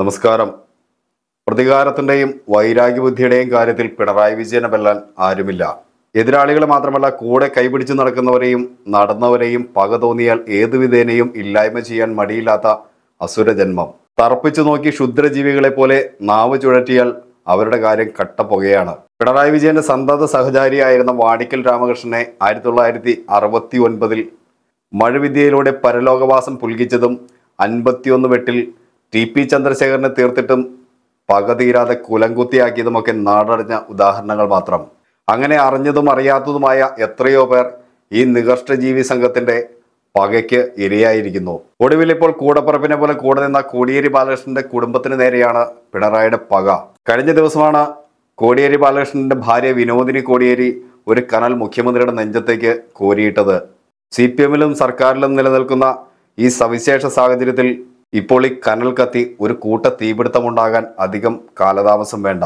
നമസ്കാരം പ്രതികാരത്തിൻ്റെയും വൈരാഗ്യബുദ്ധിയുടെയും കാര്യത്തിൽ പിണറായി വിജയനെ വെല്ലാൻ ആരുമില്ല എതിരാളികളെ മാത്രമല്ല കൂടെ കൈപിടിച്ച് നടക്കുന്നവരെയും നടന്നവരെയും പക തോന്നിയാൽ ഏതു വിധേനയും ഇല്ലായ്മ ചെയ്യാൻ മടിയില്ലാത്ത അസുരജന്മം ജന്മം തറപ്പിച്ചു നോക്കി ക്ഷുദ്രജീവികളെ പോലെ നാവ് ചുഴറ്റിയാൽ അവരുടെ കാര്യം കട്ട പുകയാണ് പിണറായി വിജയന്റെ സന്തത സഹചാരിയായിരുന്ന വാണിക്കൽ രാമകൃഷ്ണനെ ആയിരത്തി തൊള്ളായിരത്തി അറുപത്തി ഒൻപതിൽ മഴവിദ്യയിലൂടെ പരലോകവാസം പുൽകിച്ചതും അൻപത്തിയൊന്ന് വെട്ടിൽ ടി പി ചന്ദ്രശേഖരനെ തീർത്തിട്ടും പക തീരാതെ കുലംകുത്തിയാക്കിയതുമൊക്കെ നാടറിഞ്ഞ ഉദാഹരണങ്ങൾ മാത്രം അങ്ങനെ അറിഞ്ഞതും അറിയാത്തതുമായ എത്രയോ പേർ ഈ നികർഷ്ടജീവി സംഘത്തിന്റെ പകയ്ക്ക് ഇരയായിരിക്കുന്നു ഒടുവിൽ ഇപ്പോൾ കൂടപ്പറപ്പിനെ പോലെ കൂടെ നിന്ന കോടിയേരി ബാലകൃഷ്ണന്റെ കുടുംബത്തിന് നേരെയാണ് പിണറായിയുടെ പക കഴിഞ്ഞ ദിവസമാണ് കോടിയേരി ബാലകൃഷ്ണന്റെ ഭാര്യ വിനോദിനി കോടിയേരി ഒരു കനൽ മുഖ്യമന്ത്രിയുടെ നെഞ്ചത്തേക്ക് കോരിയിട്ടത് സി പി എമ്മിലും സർക്കാരിലും നിലനിൽക്കുന്ന ഈ സവിശേഷ സാഹചര്യത്തിൽ ഇപ്പോൾ ഈ കനൽ കത്തി ഒരു കൂട്ട തീപിടുത്തമുണ്ടാകാൻ അധികം കാലതാമസം വേണ്ട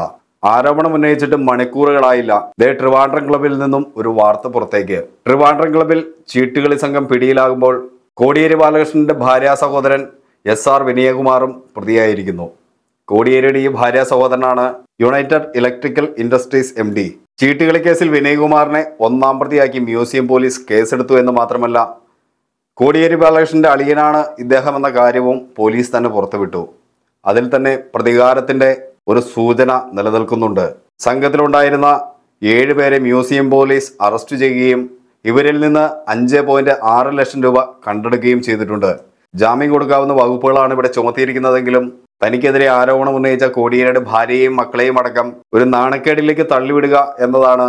ആരോപണം ഉന്നയിച്ചിട്ട് മണിക്കൂറുകളായില്ല ദേ ട്രിവാൻഡ്രം ക്ലബിൽ നിന്നും ഒരു വാർത്ത പുറത്തേക്ക് ട്രിവാൻഡ്രം ക്ലബിൽ ചീട്ടുകളി സംഘം പിടിയിലാകുമ്പോൾ കോടിയേരി ബാലകൃഷ്ണന്റെ ഭാര്യ സഹോദരൻ എസ് ആർ വിനയകുമാറും പ്രതിയായിരിക്കുന്നു കോടിയേരിയുടെ ഈ ഭാര്യ സഹോദരനാണ് united electrical industries M D ചീട്ടുകളി കേസിൽ വിനയകുമാറിനെ ഒന്നാം പ്രതിയാക്കി മ്യൂസിയം പോലീസ് കേസെടുത്തു എന്ന് മാത്രമല്ല കോടിയേരി ബാലകൃഷ്ണൻ്റെ അളിയനാണ് ഇദ്ദേഹം എന്ന കാര്യവും പോലീസ് തന്നെ പുറത്തുവിട്ടു അതിൽ തന്നെ പ്രതികാരത്തിൻ്റെ ഒരു സൂചന നിലനിൽക്കുന്നുണ്ട് സംഘത്തിലുണ്ടായിരുന്ന ഏഴുപേരെ മ്യൂസിയം പോലീസ് അറസ്റ്റ് ചെയ്യുകയും ഇവരിൽ നിന്ന് അഞ്ച് പോയിൻറ്റ് ആറ് ലക്ഷം രൂപ കണ്ടെടുക്കുകയും ചെയ്തിട്ടുണ്ട് ജാമ്യം കൊടുക്കാവുന്ന വകുപ്പുകളാണ് ഇവിടെ ചുമത്തിയിരിക്കുന്നതെങ്കിലും തനിക്കെതിരെ ആരോപണം ഉന്നയിച്ച കോടിയേരിയുടെ ഭാര്യയെയും മക്കളെയും അടക്കം ഒരു നാണക്കേടിലേക്ക് തള്ളിവിടുക എന്നതാണ്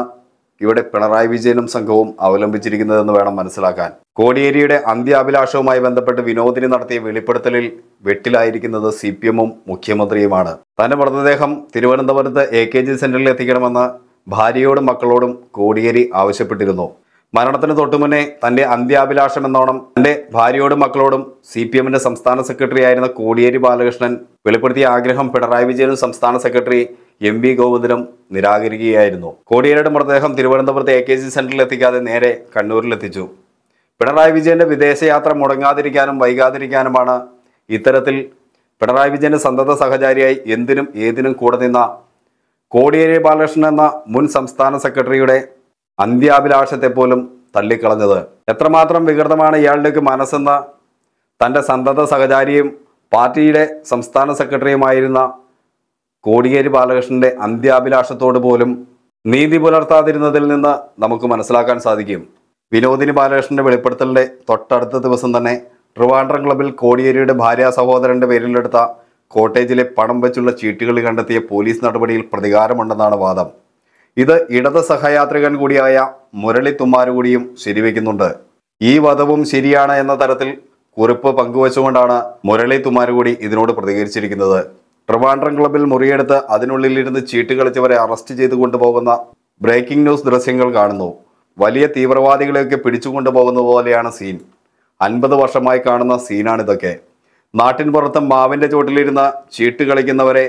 ഇവിടെ പിണറായി വിജയനും സംഘവും അവലംബിച്ചിരിക്കുന്നതെന്ന് വേണം മനസ്സിലാക്കാൻ കോടിയേരിയുടെ അന്ത്യാഭിലാഷവുമായി ബന്ധപ്പെട്ട് വിനോദിനി നടത്തിയ വെളിപ്പെടുത്തലിൽ വെട്ടിലായിരിക്കുന്നത് സി പി എമ്മും മുഖ്യമന്ത്രിയുമാണ് തന്റെ മൃതദേഹം തിരുവനന്തപുരത്ത് എ കെ ജി സെന്ററിൽ എത്തിക്കണമെന്ന് ഭാര്യയോടും മക്കളോടും കോടിയേരി ആവശ്യപ്പെട്ടിരുന്നു മരണത്തിന് തൊട്ടുമുന്നേ തന്റെ അന്ത്യാഭിലാഷം എന്നോണം തന്റെ ഭാര്യയോടും മക്കളോടും സി പി എമ്മിന്റെ സംസ്ഥാന സെക്രട്ടറി ആയിരുന്ന കോടിയേരി ബാലകൃഷ്ണൻ വെളിപ്പെടുത്തിയ ആഗ്രഹം പിണറായി വിജയനും സംസ്ഥാന സെക്രട്ടറി എം വി ഗോവിന്ദനും നിരാകരിക്കുകയായിരുന്നു കോടിയേരിയുടെ മൃതദേഹം തിരുവനന്തപുരത്ത് എ കെ സി സെന്ററിൽ എത്തിക്കാതെ നേരെ കണ്ണൂരിലെത്തിച്ചു പിണറായി വിജയന്റെ വിദേശയാത്ര മുടങ്ങാതിരിക്കാനും വൈകാതിരിക്കാനുമാണ് ഇത്തരത്തിൽ പിണറായി വിജയന്റെ സന്തത സഹചാരിയായി എന്തിനും ഏതിനും കൂടെ നിന്ന കോടിയേരി ബാലകൃഷ്ണൻ എന്ന മുൻ സംസ്ഥാന സെക്രട്ടറിയുടെ അന്ത്യാഭിലാഷത്തെ പോലും തള്ളിക്കളഞ്ഞത് എത്രമാത്രം വികൃതമാണ് ഇയാളുടെ മനസ്സെന്ന് തൻ്റെ സന്തത സഹചാരിയും പാർട്ടിയുടെ സംസ്ഥാന സെക്രട്ടറിയുമായിരുന്ന കോടിയേരി ബാലകൃഷ്ണന്റെ അന്ത്യാഭിലാഷത്തോട് പോലും നീതി പുലർത്താതിരുന്നതിൽ നിന്ന് നമുക്ക് മനസ്സിലാക്കാൻ സാധിക്കും വിനോദിനി ബാലകൃഷ്ണന്റെ വെളിപ്പെടുത്തലിന്റെ തൊട്ടടുത്ത ദിവസം തന്നെ ട്രിവാൻഡ്രം ക്ലബിൽ കോടിയേരിയുടെ ഭാര്യ സഹോദരന്റെ പേരിലെടുത്ത കോട്ടേജിലെ പണം വെച്ചുള്ള ചീട്ടുകൾ കണ്ടെത്തിയ പോലീസ് നടപടിയിൽ പ്രതികാരമുണ്ടെന്നാണ് വാദം ഇത് ഇടത് സഹയാത്രികൻ കൂടിയായ മുരളി തുമ്മാരുകൂടിയും ശരിവെക്കുന്നുണ്ട് ഈ വധവും ശരിയാണ് എന്ന തരത്തിൽ കുറിപ്പ് പങ്കുവച്ചുകൊണ്ടാണ് മുരളി തുമ്മാരുകൂടി ഇതിനോട് പ്രതികരിച്ചിരിക്കുന്നത് ട്രിവാൻഡ്രം ക്ലബിൽ മുറിയെടുത്ത് അതിനുള്ളിലിരുന്ന് ചീട്ട് കളിച്ചവരെ അറസ്റ്റ് ചെയ്തു കൊണ്ടുപോകുന്ന ബ്രേക്കിംഗ് ന്യൂസ് ദൃശ്യങ്ങൾ കാണുന്നു വലിയ തീവ്രവാദികളെയൊക്കെ പിടിച്ചുകൊണ്ടു പോകുന്ന പോലെയാണ് സീൻ അൻപത് വർഷമായി കാണുന്ന സീനാണിതൊക്കെ നാട്ടിൻ പുറത്ത് മാവിൻ്റെ ചുവട്ടിലിരുന്ന് ചീട്ട് കളിക്കുന്നവരെ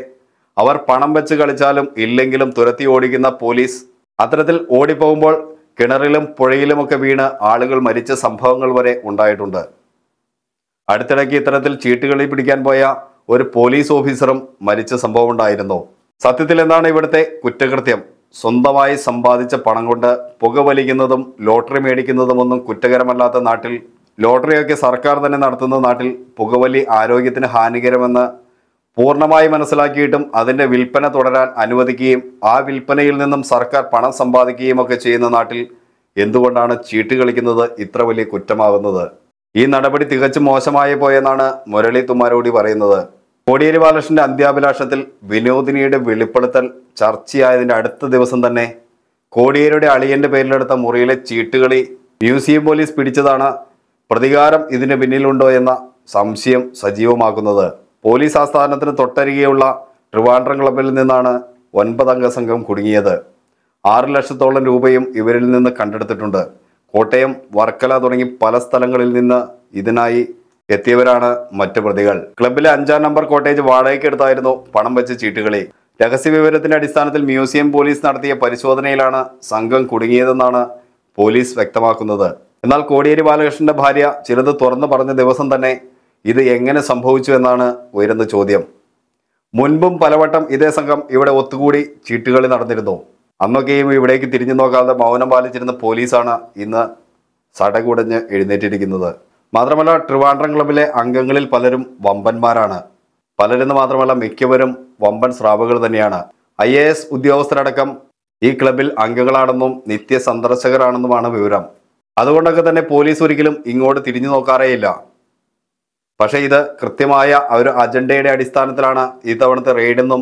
അവർ പണം വെച്ച് കളിച്ചാലും ഇല്ലെങ്കിലും തുരത്തി ഓടിക്കുന്ന പോലീസ് അത്തരത്തിൽ ഓടിപ്പോകുമ്പോൾ കിണറിലും പുഴയിലുമൊക്കെ വീണ് ആളുകൾ മരിച്ച സംഭവങ്ങൾ വരെ ഉണ്ടായിട്ടുണ്ട് അടുത്തിടയ്ക്ക് ഇത്തരത്തിൽ ചീട്ടുകളിൽ പിടിക്കാൻ പോയ ഒരു പോലീസ് ഓഫീസറും മരിച്ച സംഭവം ഉണ്ടായിരുന്നു സത്യത്തിൽ എന്താണ് ഇവിടുത്തെ കുറ്റകൃത്യം സ്വന്തമായി സമ്പാദിച്ച പണം കൊണ്ട് പുകവലിക്കുന്നതും ലോട്ടറി മേടിക്കുന്നതും ഒന്നും കുറ്റകരമല്ലാത്ത നാട്ടിൽ ലോട്ടറിയൊക്കെ സർക്കാർ തന്നെ നടത്തുന്ന നാട്ടിൽ പുകവലി ആരോഗ്യത്തിന് ഹാനികരമെന്ന് പൂർണ്ണമായി മനസ്സിലാക്കിയിട്ടും അതിൻ്റെ വിൽപ്പന തുടരാൻ അനുവദിക്കുകയും ആ വിൽപ്പനയിൽ നിന്നും സർക്കാർ പണം സമ്പാദിക്കുകയും ഒക്കെ ചെയ്യുന്ന നാട്ടിൽ എന്തുകൊണ്ടാണ് ചീട്ട് കളിക്കുന്നത് ഇത്ര വലിയ കുറ്റമാകുന്നത് ഈ നടപടി തികച്ചും മോശമായി പോയെന്നാണ് മുരളി തുമ്മാരോടി പറയുന്നത് കോടിയേരി ബാലകൃഷ്ണന്റെ അന്ത്യാഭിലാഷത്തിൽ വിനോദിനിയുടെ വെളിപ്പെടുത്തൽ ചർച്ചയായതിന്റെ അടുത്ത ദിവസം തന്നെ കോടിയേരിയുടെ അളിയന്റെ പേരിലെടുത്ത മുറിയിലെ ചീട്ടുകളി മ്യൂസിയം പോലീസ് പിടിച്ചതാണ് പ്രതികാരം ഇതിന് പിന്നിലുണ്ടോ എന്ന സംശയം സജീവമാക്കുന്നത് പോലീസ് ആസ്ഥാനത്തിന് തൊട്ടരികെയുള്ള ട്രിവാൻഡ്രം ക്ലബിൽ നിന്നാണ് ഒൻപതംഗ സംഘം കുടുങ്ങിയത് ആറ് ലക്ഷത്തോളം രൂപയും ഇവരിൽ നിന്ന് കണ്ടെടുത്തിട്ടുണ്ട് കോട്ടയം വർക്കല തുടങ്ങി പല സ്ഥലങ്ങളിൽ നിന്ന് ഇതിനായി എത്തിയവരാണ് മറ്റു പ്രതികൾ ക്ലബിലെ അഞ്ചാം നമ്പർ കോട്ടേജ് വാടകയ്ക്ക് എടുത്തായിരുന്നു പണം വെച്ച് ചീട്ടുകളി രഹസ്യ വിവരത്തിന്റെ അടിസ്ഥാനത്തിൽ മ്യൂസിയം പോലീസ് നടത്തിയ പരിശോധനയിലാണ് സംഘം കുടുങ്ങിയതെന്നാണ് പോലീസ് വ്യക്തമാക്കുന്നത് എന്നാൽ കോടിയേരി ബാലകൃഷ്ണന്റെ ഭാര്യ ചിലത് തുറന്നു പറഞ്ഞ ദിവസം തന്നെ ഇത് എങ്ങനെ സംഭവിച്ചു എന്നാണ് ഉയരുന്ന ചോദ്യം മുൻപും പലവട്ടം ഇതേ സംഘം ഇവിടെ ഒത്തുകൂടി ചീട്ടുകളി നടന്നിരുന്നു അന്നൊക്കെയും ഇവിടേക്ക് തിരിഞ്ഞു നോക്കാതെ മൗനം പാലിച്ചിരുന്ന പോലീസാണ് ഇന്ന് സടകുടഞ്ഞ് എഴുന്നേറ്റിരിക്കുന്നത് മാത്രമല്ല ട്രിവാൻഡ്രം ക്ലബിലെ അംഗങ്ങളിൽ പലരും വമ്പന്മാരാണ് പലരെന്ന് മാത്രമല്ല മിക്കവരും വമ്പൻ സ്രാവുകൾ തന്നെയാണ് ഐ എ എസ് ഉദ്യോഗസ്ഥരടക്കം ഈ ക്ലബിൽ അംഗങ്ങളാണെന്നും നിത്യ സന്ദർശകരാണെന്നുമാണ് വിവരം അതുകൊണ്ടൊക്കെ തന്നെ പോലീസ് ഒരിക്കലും ഇങ്ങോട്ട് തിരിഞ്ഞു നോക്കാറേയില്ല പക്ഷേ ഇത് കൃത്യമായ ഒരു അജണ്ടയുടെ അടിസ്ഥാനത്തിലാണ് ഇത്തവണത്തെ റെയ്ഡെന്നും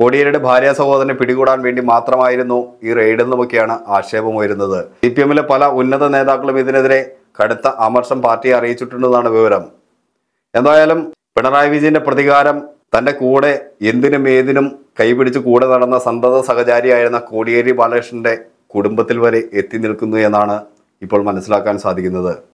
കോടിയേരിയുടെ ഭാര്യ സഹോദരനെ പിടികൂടാൻ വേണ്ടി മാത്രമായിരുന്നു ഈ റെയ്ഡെന്നുമൊക്കെയാണ് ആക്ഷേപം ഉയരുന്നത് സി പി എമ്മിലെ പല ഉന്നത നേതാക്കളും ഇതിനെതിരെ കടുത്ത അമർഷം പാർട്ടിയെ അറിയിച്ചിട്ടുണ്ടെന്നാണ് വിവരം എന്തായാലും പിണറായി വിജയന്റെ പ്രതികാരം തന്റെ കൂടെ എന്തിനും ഏതിനും കൈപിടിച്ച് കൂടെ നടന്ന സന്തത സഹചാരിയായിരുന്ന കോടിയേരി ബാലകൃഷ്ണന്റെ കുടുംബത്തിൽ വരെ എത്തി നിൽക്കുന്നു എന്നാണ് ഇപ്പോൾ മനസ്സിലാക്കാൻ സാധിക്കുന്നത്